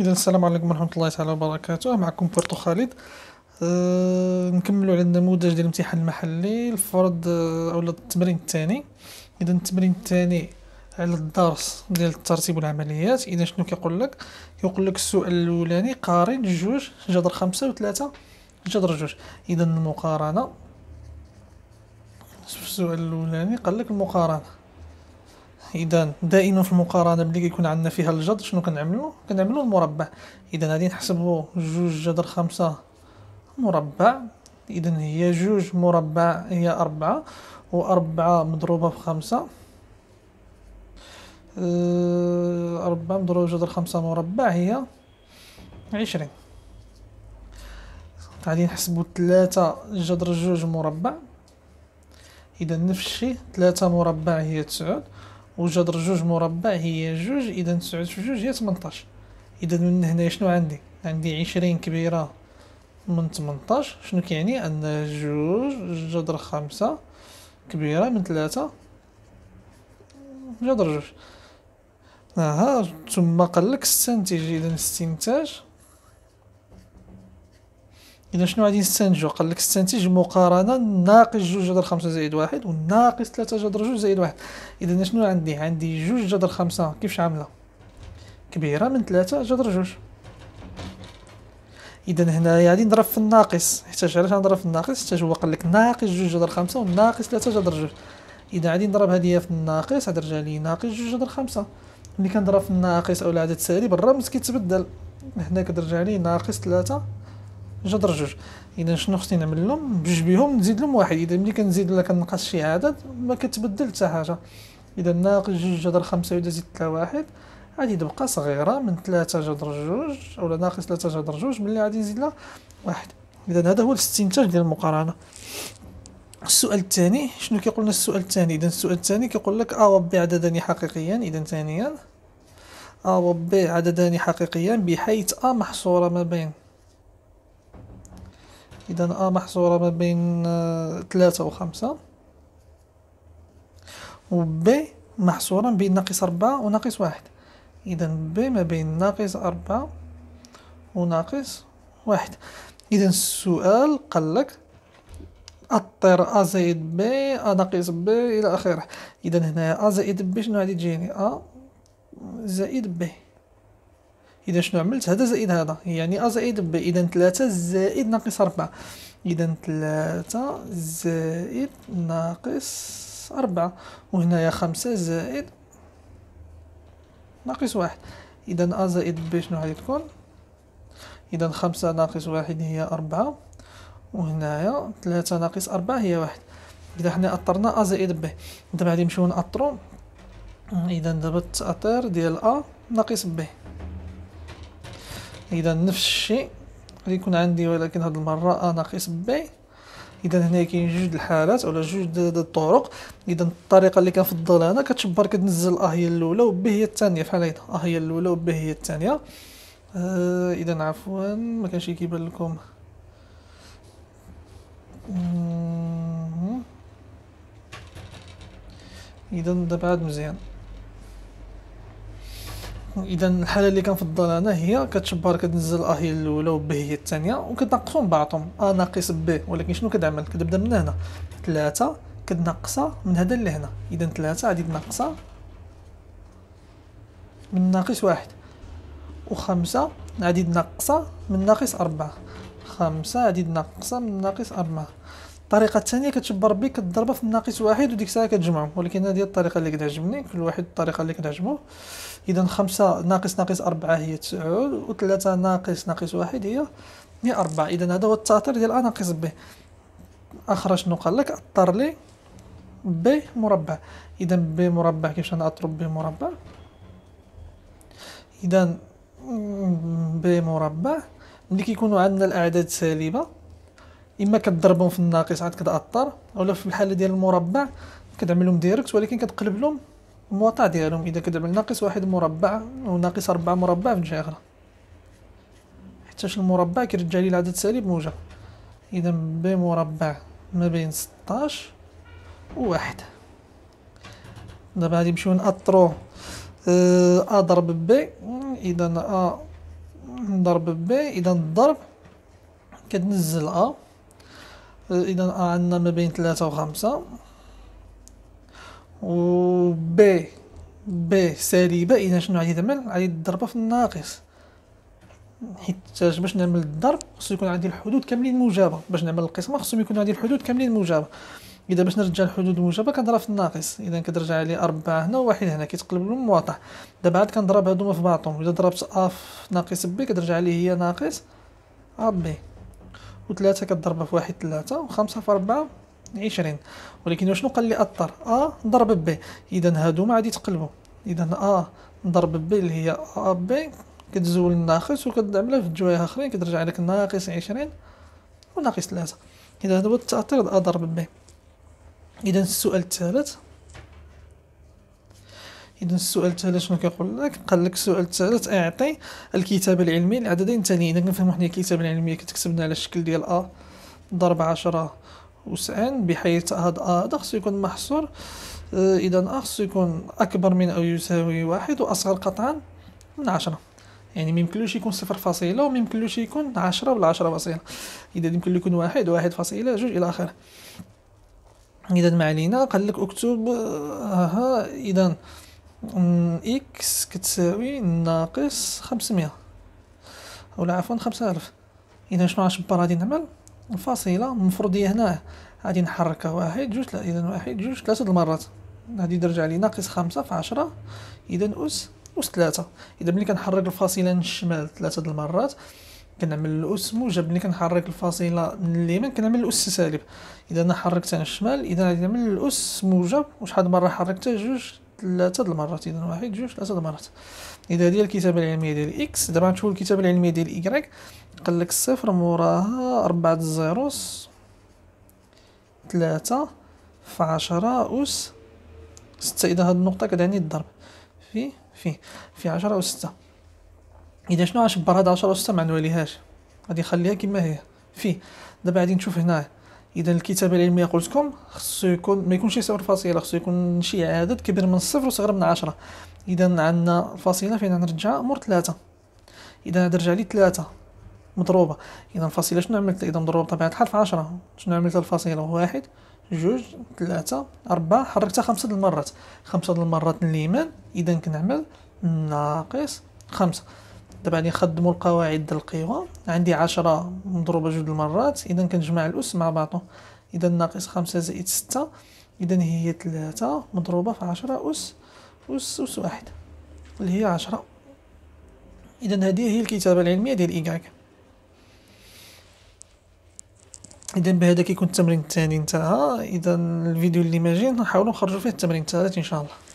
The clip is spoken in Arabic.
اذا السلام عليكم ورحمه الله تعالى وبركاته معكم بورتو خالد أه نكملوا على النموذج ديال الامتحان المحلي الفرض أه، او التمرين الثاني اذا التمرين الثاني على الدرس ديال الترتيب والعمليات اذا شنو كيقول لك كيقول لك السؤال الاولاني قارن جوج جذر خمسة وثلاثة جذر جوج اذا المقارنه السؤال الاولاني قال لك المقارنه اذا دائما في المقارنه ملي كيكون عندنا فيها الجد شنو كنعملو كنعملو المربع اذا غادي نحسبو جوج جذر خمسة مربع اذا هي جوج مربع هي أربعة وأربعة مضروبه في خمسة آه، أربعة مضروبه جذر خمسة مربع هي عشرين غادي نحسبو تلاتة جذر جوج مربع اذا نفس الشيء 3 مربع هي 9 وجذر جوج مربع هي جوج اذا تسعود في جوج هي 18 اذا من هنا شنو عندي عندي عشرين كبيره من 18 شنو كيعني ان جوج جذر خمسة كبيره من ثلاثة جذر جوج ها ثم قال لك استنتج اذا استنتاج اذا شنو غادي نستنتجو قال لك استنتج مقارنه ناقص جوج جذر خمسة زائد واحد وناقص ثلاثة جذر جوج زائد واحد اذا شنو عندي عندي جوج جذر خمسة كيفاش عامله كبيره من ثلاثة جذر جوج اذا هنايا غادي نضرب في الناقص حيت علاش نضرب في الناقص حتى هو قال لك ناقص جوج جذر خمسة وناقص ثلاثة جذر جوج اذا غادي نضرب هذه في الناقص غادي ترجع لي ناقص جوج جذر خمسة ملي كنضرب في الناقص او العدد السالب الرمز كيتبدل هنا كترجع لي ناقص ثلاثة جدر جوج اذا شنو خصني نعمل لهم بجوج بهم نزيد لهم واحد اذا ملي كنزيد ولا كنقص شي عدد ما كتبدل حتى حاجه اذا ناقص جوج جدر خمسة اذا زدت لها واحد غادي تبقى صغيره من ثلاثة جدر جوج ولا ناقص ثلاثة جدر جوج ملي غادي نزيد لها واحد اذا هذا هو الاستنتاج ديال المقارنه السؤال الثاني شنو كيقول لنا السؤال الثاني اذا السؤال الثاني كيقول لك ا وبي عددان حقيقيان اذا ثانيا ا وبي عددان حقيقيان بحيث ا محصوره ما بين إذا أ آه محصورة ما بين آه، ثلاثة خمسة و ب محصورة ما بين ناقص أربعة وناقص واحد إذا ب ما بين ناقص أربعة وناقص واحد إذا السؤال قالك أطر أ زائد ب أ ناقص ب إلى آخره إذا هنا أ زائد ب شنو غادي تجيني أ زائد ب اذا شنو عملت هذا زائد هذا يعني ا زائد ب اذا 3 زائد ناقص 4 اذا 3 زائد ناقص 4 يا 5 زائد ناقص واحد اذا ا زائد ب شنو غادي تكون اذا 5 ناقص واحد هي 4 وهنايا 3 ناقص 4 هي واحد اذا حنا اطرنا ا زائد ب دابا غادي نمشيو ناطرو اذا دابا التاطير ديال ا ناقص ب اذا نفس الشيء غادي يكون عندي ولكن هاد المره ا ناقص بي اذا هنا كاين جوج الحالات ولا جوج الطرق اذا الطريقه اللي كنفضل انا كتشبر كتنزل ا آه هي الاولى ب هي الثانيه بحال هكا ا آه هي الاولى ب هي الثانيه آه اذا عفوا ما كانش كيبان لكم اذا دابا عاد مزيان اذا الحاله اللي كنفضل انا هي كتشبر كتنزل الاهي الاولى هي الثانيه من بعضهم ا آه، ناقص ب ولكن شنو كتعمل كتبدا من هنا ثلاثة كتنقصها من هذا لهنا اذا ثلاثة غادي تنقصها من ناقص واحد وخمسة غادي تنقصها من ناقص أربعة خمسة غادي تنقصها من ناقص أربعة الطريقه الثانيه كتشبر ربي كضربها في الناقص واحد وديك الساعه كتجمعهم ولكن هذه الطريقه اللي كتعجبني كل واحد الطريقه اللي كتعجبو اذا خمسة ناقص ناقص أربعة هي تسعود و ناقص ناقص واحد هي هي أربعة إذا هذا هو التأثير ديال أ ناقص ب اخر شنو قال لك أضطر لي ب مربع إذا ب مربع كيفاش أنا أضرب ب مربع إذا ب مربع ملي كيكونوا عندنا الأعداد سالبة اما كضربهم في الناقص عاد كتاثر اولا في الحاله ديال المربع كتعمل لهم ديريكت ولكن كتقلب لهم المواطع ديالهم اذا كتعمل ناقص واحد مربع او ناقص أربعة مربع في جهه اخرى حيتاش المربع كيرجع لي العدد سالب موجه اذا ب مربع ما بين 16 وواحد دابا غادي نمشيو نأطرو آه، ا ضرب ب اذا ا ضرب ب اذا الضرب كتنزل ا اذا عندنا ما بين ثلاثة وخمسة و ب ب سالبة اذا شنو غادي تعمل غادي تضربها في الناقص حيت باش نعمل الضرب خصو يكون عندي الحدود كاملين موجبة باش نعمل القسمة خصو يكون عندي الحدود كاملين موجبة اذا باش نرجع الحدود الموجبه كنضرب في الناقص اذا كترجع لي 4 هنا و واحد هنا كيتقلب لهم دابا عاد كنضرب هادوما في بعضهم اذا ضربت ا في ناقص ب كترجع لي هي ناقص ا بي وثلاثة كضربها في واحد ثلاثة وخمسة في أربعة عشرين ولكن شنو قال لي أثر أ ضرب ب إذا هادو ما غادي تقلبوا إذا أ ضرب ب اللي هي أ ب كتزول الناقص وكتعملها في الجوايع آخرين كترجع لك ناقص عشرين وناقص ثلاثة إذا هذا هو التأثير أ ضرب ب إذا السؤال الثالث اذا السؤال الثالث شنو كيقول لك قال لك السؤال الثالث اعطي الكتاب العلمي لعددين ثانيين اذا كنفهموا حنا الكتابه العلميه كتكتبنا على الشكل ديال ا ضرب 10 وسعان بحيث هاد ا هذا خصو يكون محصور آه، اذا ا خصو يكون اكبر من او يساوي واحد واصغر قطعا من 10 يعني ميمكنلوش يكون صفر فاصلة وميمكنلوش يكون عشرة ولا عشرة فاصلة إذا يمكن يكون واحد واحد فاصلة جوج إلى آخره إذا ما علينا قال لك أكتب آه، ها إذا إكس كتساوي ناقص خمسمية اولا عفوا خمسة ألف إذا شنو غنشبر غادي نعمل الفاصلة المفروضيه هنا غادي نحركها واحد جوج لا إذا واحد جوج ثلاثة المرات غادي ترجع لي ناقص خمسة في عشرة إذا أس أس تلاتة إذا ملي كنحرك الفاصلة من الشمال ثلاثة المرات كنعمل الأس موجب ملي كنحرك الفاصلة من اليمين كنعمل الأس سالب إذا أنا حركتها من الشمال إذا غادي نعمل الأس موجب وشحال مرة حركتها جوج ثلاثه د المرات اذا واحد جوج ثلاثه د المرات اذا هذه الكتابه العلميه ديال اكس دابا غنشوفو الكتابه العلميه ديال ايكغيك قال لك موراها أربعة الزيروس ثلاثة في عشرة أس ستة إذا هاد النقطة كتعني الضرب في في في عشرة أس ستة إذا شنو غنشبر هاد عشرة أس ستة معنوليهاش غادي نخليها كيما هي في دابا غادي نشوف هنا اذا الكتابه العلميه قلت لكم خصو يكون ما يكونش يساوي فاصله خصو يكون شي عدد كبير من صفر وصغر من عشرة اذا عندنا الفاصله فين غنرجعها مور ثلاثة اذا نرجع لي ثلاثة مضروبه اذا الفاصله شنو عملت اذا مضروبه بطبيعه الحال في عشرة شنو عملت الفاصله واحد جوج ثلاثة أربعة حركتها خمسة د المرات خمسة د المرات اليمين إذا كنعمل ناقص خمسة دابا غادي نخدموا القواعد القوى عندي عشرة مضروبه جوج المرات اذا كنجمع الاس مع بعضه اذا ناقص خمسة زائد ستة اذا هي ثلاثة مضروبه في عشرة اس اس اس واحد اللي هي عشرة اذا هذه هي الكتابه العلميه ديال ايكغيك اذا بهذا كيكون التمرين الثاني انتهى اذا الفيديو اللي ماجي نحاولوا نخرجوا فيه التمرين الثالث ان شاء الله